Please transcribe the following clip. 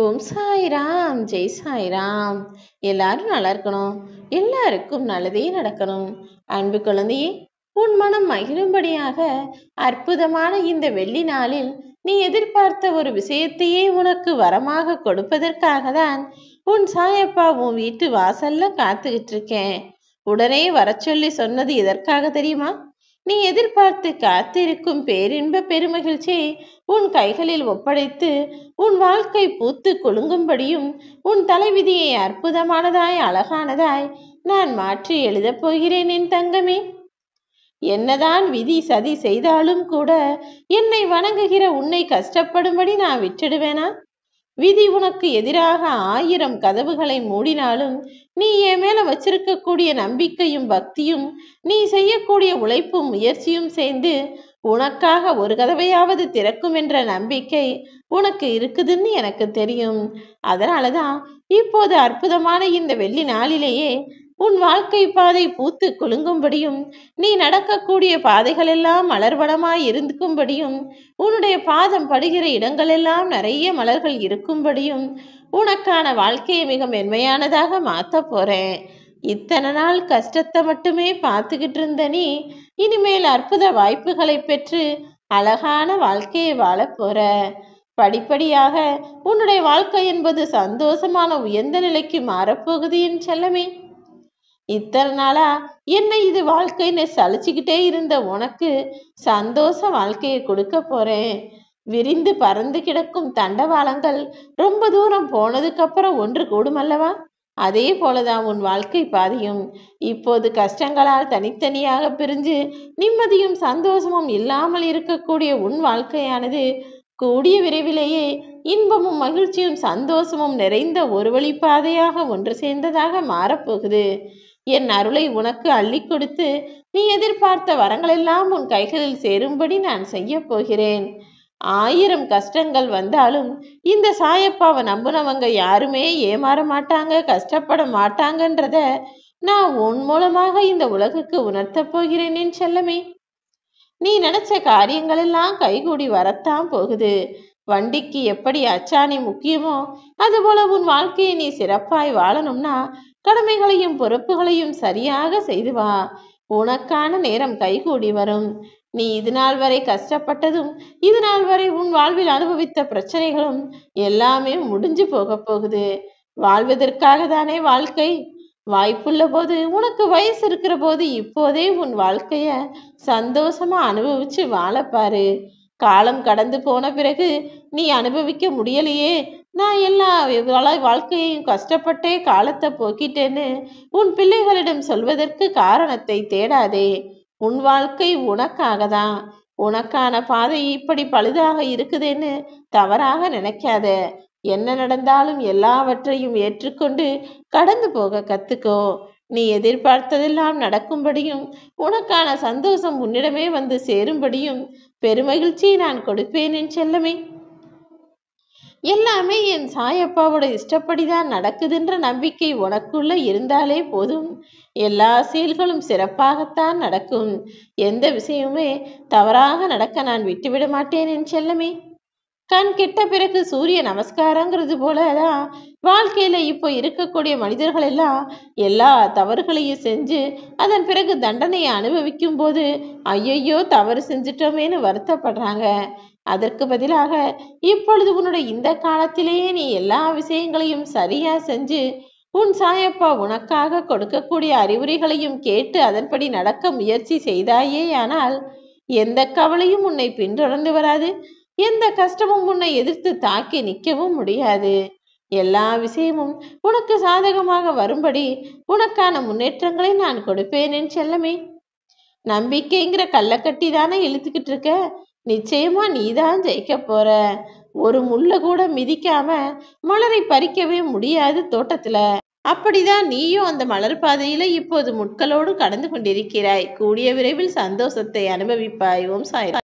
ஓம் சாய்ராம் ஜெய் சாய்ராம் எல்லாரும் நல்லா இருக்கணும் எல்லாருக்கும் நல்லதே நடக்கணும் அன்பு குழந்தையே உன் மனம் மகிழும்படியாக அற்புதமான இந்த வெள்ளி நாளில் நீ எதிர்பார்த்த ஒரு விஷயத்தையே உனக்கு வரமாக கொடுப்பதற்காக தான் உன் சாயப்பா உன் வீட்டு வாசல்ல காத்துக்கிட்டு இருக்கேன் உடனே வர சொல்லி சொன்னது எதற்காக தெரியுமா நீ எதிர்பார்த்து காத்திருக்கும் பேரின்ப பெருமகிழ்ச்சியை உன் கைகளில் ஒப்படைத்து உன் வாழ்க்கை பூத்து குலுங்கும்படியும் உன் தலைவிதியை அற்புதமானதாய் அழகானதாய் நான் மாற்றி எழுதப் போகிறேன் என் தங்கமே என்னதான் விதி சதி செய்தாலும் கூட என்னை வணங்குகிற உன்னை கஷ்டப்படும்படி நான் விட்டுடுவேனா விதி உனக்கு எதிராக ஆயிரம் கதவுகளை மூடினாலும் நீ என் மேல வச்சிருக்கக்கூடிய நம்பிக்கையும் பக்தியும் நீ செய்யக்கூடிய உழைப்பும் முயற்சியும் சேர்ந்து உனக்காக ஒரு கதவையாவது திறக்கும் என்ற நம்பிக்கை உனக்கு இருக்குதுன்னு எனக்கு தெரியும் அதனாலதான் இப்போது அற்புதமான இந்த வெள்ளி நாளிலேயே உன் வாழ்க்கை பாதை பூத்து குலுங்கும்படியும் நீ நடக்கக்கூடிய பாதைகளெல்லாம் மலர்வளமாய் இருந்துக்கும்படியும் உன்னுடைய பாதம் படுகிற இடங்களெல்லாம் நிறைய மலர்கள் இருக்கும்படியும் உனக்கான வாழ்க்கையை மிக மென்மையானதாக மாற்ற போறேன் இத்தனை நாள் கஷ்டத்தை மட்டுமே பார்த்துக்கிட்டு இருந்த நீ இனிமேல் அற்புத வாய்ப்புகளை பெற்று அழகான வாழ்க்கையை வாழ போற படிப்படியாக உன்னுடைய வாழ்க்கை என்பது சந்தோஷமான உயர்ந்த நிலைக்கு மாறப்போகுது என் செல்லமே இத்தனை நாளா என்ன இது வாழ்க்கைன்னு சலிச்சுக்கிட்டே இருந்த உனக்கு சந்தோஷ வாழ்க்கையை கொடுக்க போறேன் விரிந்து பறந்து கிடக்கும் தண்டவாளங்கள் ரொம்ப தூரம் போனதுக்கு அப்புறம் ஒன்று கூடும் அல்லவா அதே போலதான் உன் வாழ்க்கை பாதியும் இப்போது கஷ்டங்களால் தனித்தனியாக பிரிஞ்சு நிம்மதியும் சந்தோஷமும் இல்லாமல் இருக்கக்கூடிய உன் வாழ்க்கையானது கூடிய விரைவிலேயே இன்பமும் மகிழ்ச்சியும் சந்தோஷமும் நிறைந்த ஒரு வழிப்பாதையாக ஒன்று சேர்ந்ததாக மாறப்போகுது என் அருளை உனக்கு அள்ளி கொடுத்து நீ எதிர்பார்த்த வரங்களெல்லாம் உன் கைகளில் சேரும்படி நான் செய்ய போகிறேன் ஆயிரம் கஷ்டங்கள் வந்தாலும் இந்த சாயப்பாவை நம்புனவங்க யாருமே ஏமாற மாட்டாங்க கஷ்டப்பட மாட்டாங்கன்றத நான் உன் மூலமாக இந்த உலகுக்கு உணர்த்தப் போகிறேன் என் செல்லமே நீ நினைச்ச காரியங்களெல்லாம் கைகூடி வரத்தான் போகுது வண்டிக்கு எப்படி அச்சாணி முக்கியமோ அதுபோல உன் வாழ்க்கையை நீ சிறப்பாய் வாழணும்னா கடமைகளையும் பொறுப்புகளையும் சரியாக செய்து வா உனக்கான நேரம் கைகூடி வரும் நீ இது நாள் வரை கஷ்டப்பட்டதும் இது நாள் வரை உன் வாழ்வில் அனுபவித்த பிரச்சனைகளும் எல்லாமே முடிஞ்சு போக போகுது வாழ்வதற்காக தானே வாழ்க்கை வாய்ப்புள்ள போது உனக்கு வயசு இருக்கிற போது இப்போதே உன் வாழ்க்கைய சந்தோஷமா அனுபவிச்சு வாழப்பாரு காலம் கடந்து போன பிறகு நீ அனுபவிக்க முடியலையே நான் எல்லா வள வாழ்க்கையையும் கஷ்டப்பட்டே காலத்தை போக்கிட்டேன்னு உன் பிள்ளைகளிடம் சொல்வதற்கு காரணத்தை தேடாதே உன் வாழ்க்கை உனக்காக தான் உனக்கான பாதை இப்படி பழுதாக இருக்குதுன்னு தவறாக நினைக்காத என்ன நடந்தாலும் எல்லாவற்றையும் ஏற்றுக்கொண்டு கடந்து போக கத்துக்கோ நீ எதிர்பார்த்ததெல்லாம் நடக்கும்படியும் உனக்கான சந்தோஷம் உன்னிடமே வந்து சேரும்படியும் பெருமகிழ்ச்சியை நான் கொடுப்பேன் என் செல்லமே எல்லாமே என் சாயப்பாவோட இஷ்டப்படி தான் நடக்குதுன்ற நம்பிக்கை உனக்குள்ள இருந்தாலே போதும் எல்லா செயல்களும் சிறப்பாகத்தான் நடக்கும் எந்த விஷயமுமே தவறாக நடக்க நான் விட்டுவிட மாட்டேன் என் செல்லமே கண் கிட்ட பிறகு சூரிய நமஸ்காரங்கிறது போலதான் வாழ்க்கையில இப்போ இருக்கக்கூடிய மனிதர்கள் எல்லாம் எல்லா தவறுகளையும் செஞ்சு அதன் பிறகு தண்டனையை அனுபவிக்கும் போது ஐயையோ தவறு செஞ்சுட்டோமேன்னு வருத்தப்படுறாங்க அதற்கு பதிலாக இப்பொழுது உன்னுடைய இந்த காலத்திலேயே நீ எல்லா விஷயங்களையும் சரியா செஞ்சு உன் சாயப்பா உனக்காக கொடுக்கக்கூடிய அறிவுரைகளையும் கேட்டு அதன்படி நடக்க முயற்சி செய்தாயேயானால் எந்த கவலையும் உன்னை பின்தொடர்ந்து வராது எந்த கஷ்டமும் உன்னை எதிர்த்து தாக்கி நிற்கவும் முடியாது எல்லா விஷயமும் உனக்கு சாதகமாக வரும்படி உனக்கான முன்னேற்றங்களை நான் கொடுப்பேன் செல்லமே நம்பிக்கைங்கிற கள்ளக்கட்டி தானே இழுத்துக்கிட்டு இருக்க நிச்சயமா நீதான் ஜெயிக்க போற ஒரு முள்ள கூட மிதிக்காம மலரை பறிக்கவே முடியாது தோட்டத்துல அப்படிதான் நீயும் அந்த மலர் பாதையில இப்போது முட்களோடு கடந்து கொண்டிருக்கிறாய் கூடிய விரைவில் சந்தோஷத்தை அனுபவிப்பாய் ஓம் சாய்